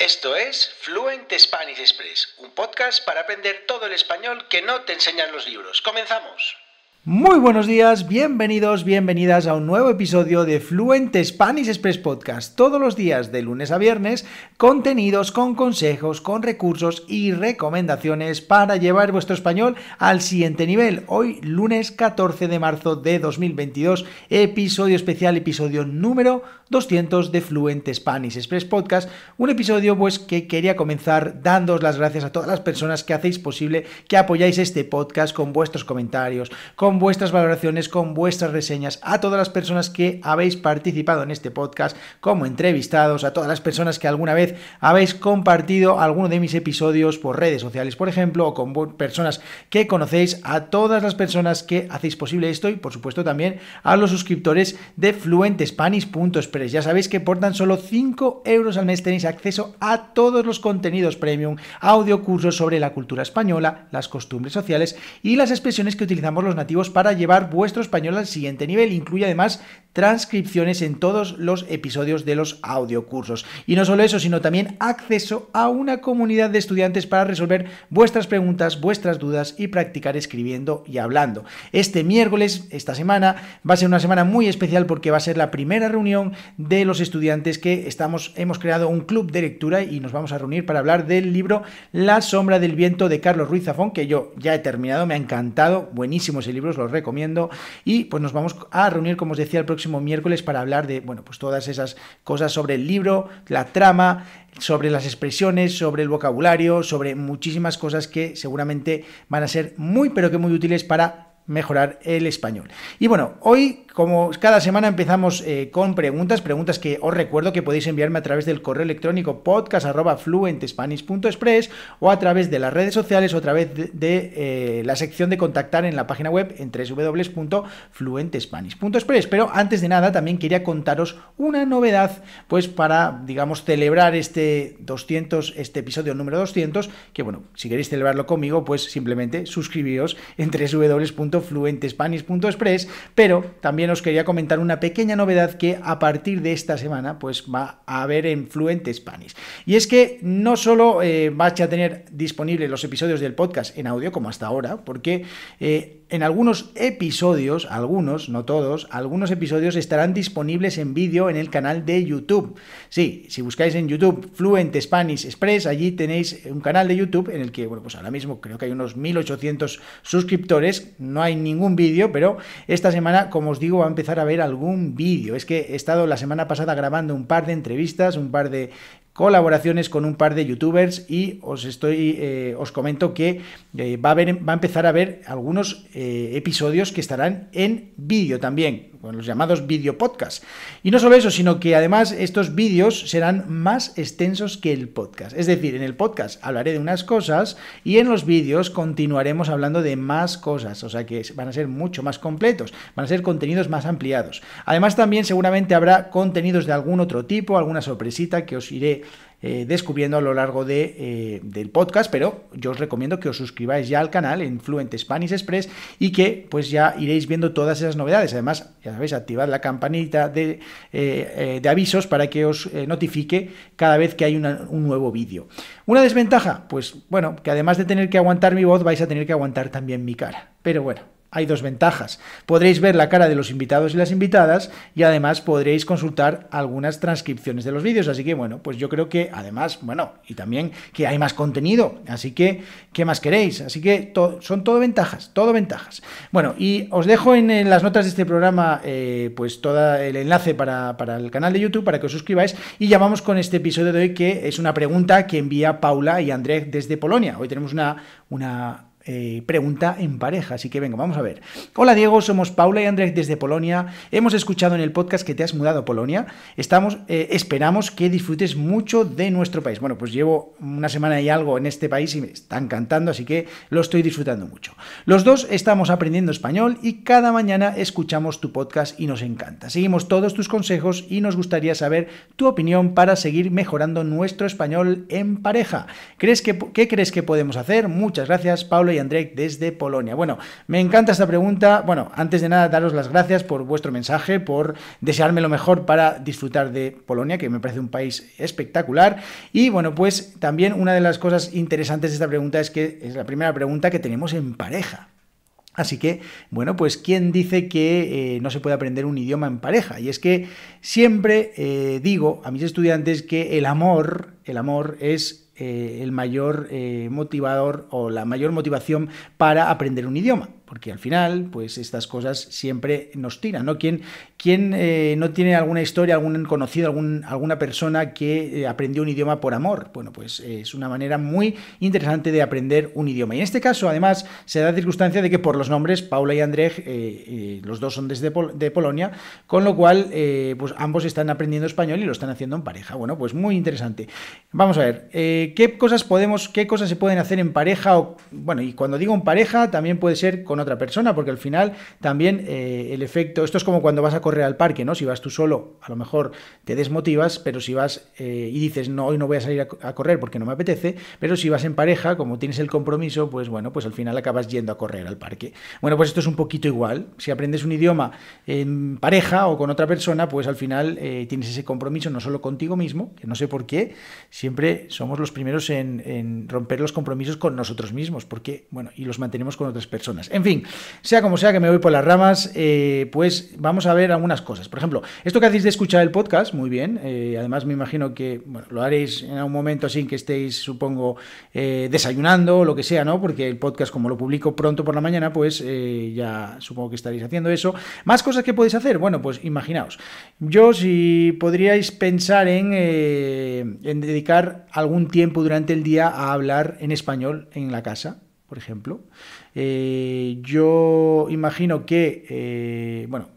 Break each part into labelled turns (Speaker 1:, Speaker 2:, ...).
Speaker 1: Esto es Fluent Spanish Express, un podcast para aprender todo el español que no te enseñan los libros. ¡Comenzamos! Muy buenos días, bienvenidos, bienvenidas a un nuevo episodio de Fluent Spanish Express Podcast. Todos los días de lunes a viernes, contenidos con consejos, con recursos y recomendaciones para llevar vuestro español al siguiente nivel. Hoy, lunes 14 de marzo de 2022, episodio especial, episodio número 200 de Fluent Spanish Express Podcast. Un episodio pues que quería comenzar dándos las gracias a todas las personas que hacéis posible que apoyáis este podcast con vuestros comentarios, con vuestras valoraciones, con vuestras reseñas, a todas las personas que habéis participado en este podcast como entrevistados, a todas las personas que alguna vez habéis compartido alguno de mis episodios por redes sociales, por ejemplo, o con personas que conocéis, a todas las personas que hacéis posible esto y por supuesto también a los suscriptores de fluentespanish.express. Ya sabéis que por tan solo 5 euros al mes tenéis acceso a todos los contenidos premium, audio cursos sobre la cultura española, las costumbres sociales y las expresiones que utilizamos los nativos para llevar vuestro español al siguiente nivel. Incluye además transcripciones en todos los episodios de los audiocursos. Y no solo eso, sino también acceso a una comunidad de estudiantes para resolver vuestras preguntas, vuestras dudas y practicar escribiendo y hablando. Este miércoles, esta semana, va a ser una semana muy especial porque va a ser la primera reunión de los estudiantes que estamos, hemos creado un club de lectura y nos vamos a reunir para hablar del libro La sombra del viento de Carlos Ruiz Zafón, que yo ya he terminado, me ha encantado, buenísimo ese libro los recomiendo. Y pues nos vamos a reunir, como os decía, el próximo miércoles para hablar de, bueno, pues todas esas cosas sobre el libro, la trama, sobre las expresiones, sobre el vocabulario, sobre muchísimas cosas que seguramente van a ser muy, pero que muy útiles para mejorar el español. Y bueno, hoy, como cada semana, empezamos eh, con preguntas, preguntas que os recuerdo que podéis enviarme a través del correo electrónico podcast.fluentespanish.express o a través de las redes sociales o a través de, eh, la sección de contactar en la página web en www.fluentespanish.express. Pero antes de nada, también quería contaros una novedad, pues para, digamos, celebrar este 200, este episodio número 200, que bueno, si queréis celebrarlo conmigo, pues simplemente suscribiros en www Fluentespanis.express, pero también os quería comentar una pequeña novedad que a partir de esta semana pues va a haber en Fluentespanis. Y es que no solo eh, vais a tener disponibles los episodios del podcast en audio como hasta ahora, porque eh, en algunos episodios, algunos, no todos, algunos episodios estarán disponibles en vídeo en el canal de YouTube. Sí, si buscáis en YouTube Fluent Spanish Express, allí tenéis un canal de YouTube en el que, bueno, pues ahora mismo creo que hay unos 1800 suscriptores, no hay ningún vídeo, pero esta semana, como os digo, va a empezar a ver algún vídeo. Es que he estado la semana pasada grabando un par de entrevistas, un par de colaboraciones con un par de youtubers y os estoy, eh, os comento que eh, va, a va a empezar a ver algunos eh, episodios que estarán en vídeo también con los llamados podcasts Y no solo eso, sino que además estos vídeos serán más extensos que el podcast. Es decir, en el podcast hablaré de unas cosas y en los vídeos continuaremos hablando de más cosas, o sea que van a ser mucho más completos, van a ser contenidos más ampliados. Además también seguramente habrá contenidos de algún otro tipo, alguna sorpresita que os iré eh, descubriendo a lo largo eh, del podcast, pero yo os recomiendo que os suscribáis ya al canal en Fluent Spanish Express y que pues ya iréis viendo todas esas novedades. Además, ya sabéis, activad la campanita de, eh, avisos para que os notifique cada vez que hay un nuevo vídeo. Una desventaja, pues bueno, que además de tener que aguantar mi voz, vais a tener que aguantar también mi cara. Pero bueno, hay dos ventajas. Podréis ver la cara de los invitados y las invitadas y además podréis consultar algunas transcripciones de los vídeos. Así que bueno, pues yo creo que además, bueno, y también que hay más contenido. Así que, ¿qué más queréis? Así que son todo ventajas, todo ventajas. Bueno, y os dejo en, las notas de este programa eh, pues todo el enlace para, el canal de YouTube para que os suscribáis y ya vamos con este episodio de hoy que es una pregunta que envía Paula y Andrés desde Polonia. Hoy tenemos una, una eh, pregunta en pareja. Así que venga, vamos a ver. Hola Diego, somos Paula y Andrés desde Polonia. Hemos escuchado en el podcast que te has mudado a Polonia. Estamos, eh, esperamos que disfrutes mucho de nuestro país. Bueno, pues llevo una semana y algo en este país y me está encantando, así que lo estoy disfrutando mucho. Los dos estamos aprendiendo español y cada mañana escuchamos tu podcast y nos encanta. Seguimos todos tus consejos y nos gustaría saber tu opinión para seguir mejorando nuestro español en pareja. ¿Crees ¿Qué crees que podemos hacer? Muchas gracias, Paula y André, desde Polonia. Bueno, me encanta esta pregunta. Bueno, antes de nada, daros las gracias por vuestro mensaje, por desearme lo mejor para disfrutar de Polonia, que me parece un país espectacular. Y bueno, pues también una de las cosas interesantes de esta pregunta es que es la primera pregunta que tenemos en pareja. Así que, bueno, pues ¿quién dice que eh, no se puede aprender un idioma en pareja? Y es que siempre eh, digo a mis estudiantes que el amor el amor es eh, el mayor eh, motivador o la mayor motivación para aprender un idioma, porque al final, pues estas cosas siempre nos tiran, ¿no? ¿Quién, quién eh, no tiene alguna historia, algún conocido, algún, alguna persona que aprendió un idioma por amor? Bueno, pues es una manera muy interesante de aprender un idioma. Y en este caso, además, se da la circunstancia de que por los nombres, Paula y Andrzej, los dos son desde de Polonia, con lo cual, pues ambos están aprendiendo español y lo están haciendo en pareja. Bueno, pues muy interesante. Vamos a ver, eh, ¿qué cosas podemos, qué cosas se pueden hacer en pareja? O, bueno, y cuando digo en pareja, también puede ser con otra persona, porque al final también eh, el efecto, esto es como cuando vas a correr al parque, ¿no? Si vas tú solo, a lo mejor te desmotivas, pero si vas eh, y dices, no, hoy no voy a salir a, a, correr porque no me apetece, pero si vas en pareja, como tienes el compromiso, pues bueno, pues al final acabas yendo a correr al parque. Bueno, pues esto es un poquito igual. Si aprendes un idioma en pareja o con otra persona, pues al final tienes ese compromiso no solo contigo mismo, que no sé por qué, siempre somos los primeros en, romper los compromisos con nosotros mismos, porque, bueno, y los mantenemos con otras personas. En fin, sea como sea que me voy por las ramas, eh, pues vamos a ver algunas cosas. Por ejemplo, esto que hacéis de escuchar el podcast, muy bien, eh, además me imagino que lo haréis en algún momento así que estéis, supongo, eh, desayunando o lo que sea, ¿no? Porque el podcast, como lo publico pronto por la mañana, pues ya supongo que estaréis haciendo eso. Más cosas que podéis hacer, bueno, pues imaginaos, yo si podríais pensar en, en dedicar algún tiempo durante el día a hablar en español en la casa, por ejemplo. Eh, yo imagino que, eh, bueno,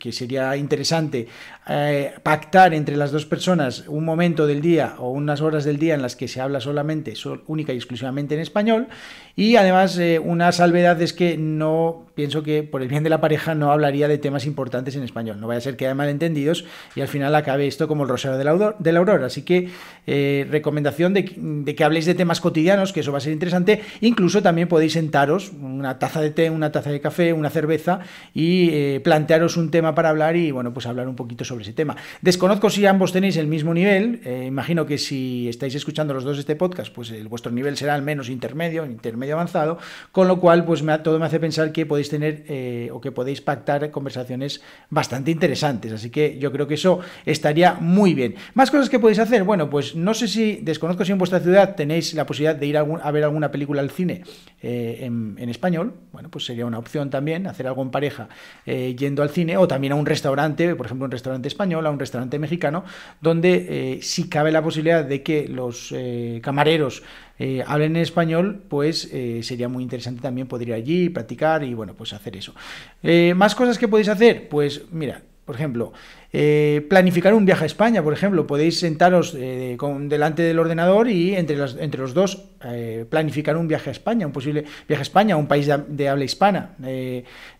Speaker 1: que, sería interesante eh, pactar entre las dos personas un momento del día o unas horas del día en las que se habla solamente, única y exclusivamente en español. Y además eh, una salvedad es que no, pienso que por el bien de la pareja no hablaría de temas importantes en español. No vaya a ser que haya malentendidos y al final acabe esto como el rosero de la, aurora. Así que eh, recomendación de, que habléis de temas cotidianos, que eso va a ser interesante. Incluso también podéis sentaros una taza de té, una taza de café, una cerveza y plantearos un tema para hablar y bueno, pues hablar un poquito sobre ese tema. Desconozco si ambos tenéis el mismo nivel, eh, imagino que si estáis escuchando los dos este podcast, pues vuestro nivel será al menos intermedio, intermedio avanzado, con lo cual pues todo me hace pensar que podéis tener eh, o que podéis pactar conversaciones bastante interesantes, así que yo creo que eso estaría muy bien. Más cosas que podéis hacer, bueno, pues no sé si, desconozco si en vuestra ciudad tenéis la posibilidad de ir a, ver alguna película al cine eh, en, en, español, bueno, pues sería una opción también, hacer algo en pareja yendo al cine o también a un restaurante, por ejemplo, un restaurante español, a un restaurante mexicano, donde eh, si cabe la posibilidad de que los eh, camareros eh, hablen en español, pues sería muy interesante también poder ir allí, practicar y bueno, pues hacer eso. ¿Más cosas que podéis hacer? Pues mira, por ejemplo, eh, planificar un viaje a España, por ejemplo. Podéis sentaros eh, con, delante del ordenador y entre, las, entre los dos eh, planificar un viaje a España, un posible viaje a España, un país de, habla hispana.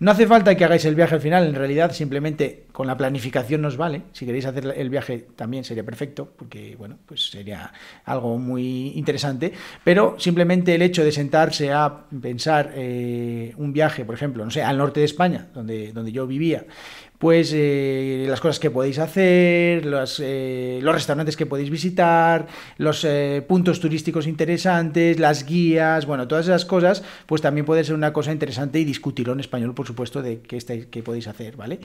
Speaker 1: no hace falta que hagáis el viaje al final, en realidad simplemente con la planificación nos vale. Si queréis hacer el viaje también sería perfecto, porque bueno, pues sería algo muy interesante. Pero simplemente el hecho de sentarse a pensar un viaje, por ejemplo, no sé, al norte de España, donde, donde yo vivía, pues las cosas que que podéis hacer, eh, los, restaurantes que podéis visitar, los eh, puntos turísticos interesantes, las guías, bueno, todas esas cosas, pues también puede ser una cosa interesante y discutirlo en español, por supuesto, de qué, estáis, qué podéis hacer, ¿vale?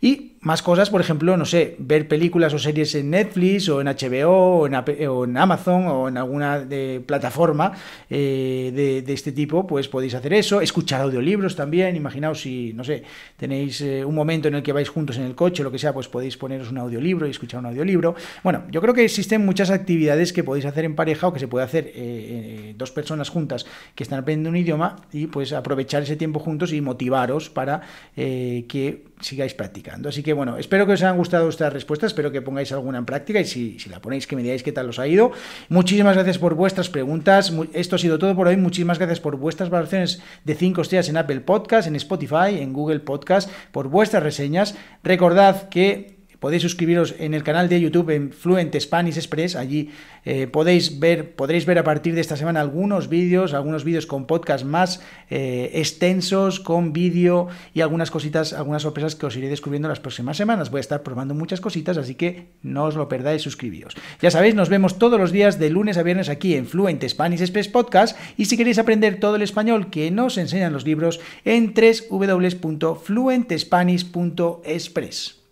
Speaker 1: Y más cosas, por ejemplo, no sé, ver películas o series en Netflix o en HBO o en, Amazon o en alguna eh, plataforma de, de, este tipo, pues podéis hacer eso, escuchar audiolibros también, imaginaos si, no sé, tenéis un momento en el que vais juntos en el coche, lo que sea, pues podéis podéis poneros un audiolibro y escuchar un audiolibro. Bueno, yo creo que existen muchas actividades que podéis hacer en pareja o que se puede hacer eh, eh, dos personas juntas que están aprendiendo un idioma y pues aprovechar ese tiempo juntos y motivaros para eh, que sigáis practicando. Así que bueno, espero que os hayan gustado estas respuestas, espero que pongáis alguna en práctica y si, si la ponéis que me digáis qué tal os ha ido. Muchísimas gracias por vuestras preguntas. Esto ha sido todo por hoy. Muchísimas gracias por vuestras valoraciones de 5 estrellas en Apple Podcast, en Spotify, en Google Podcast, por vuestras reseñas. Recordad que podéis suscribiros en el canal de YouTube en Fluent Spanish Express. Allí eh, podéis ver, podréis ver a partir de esta semana algunos vídeos, algunos vídeos con podcast más eh, extensos, con vídeo y algunas cositas, algunas sorpresas que os iré descubriendo las próximas semanas. Voy a estar probando muchas cositas, así que no os lo perdáis, suscribiros. Ya sabéis, nos vemos todos los días de lunes a viernes aquí en Fluent Spanish Express Podcast. Y si queréis aprender todo el español que nos enseñan los libros, en www.fluentespanish.express.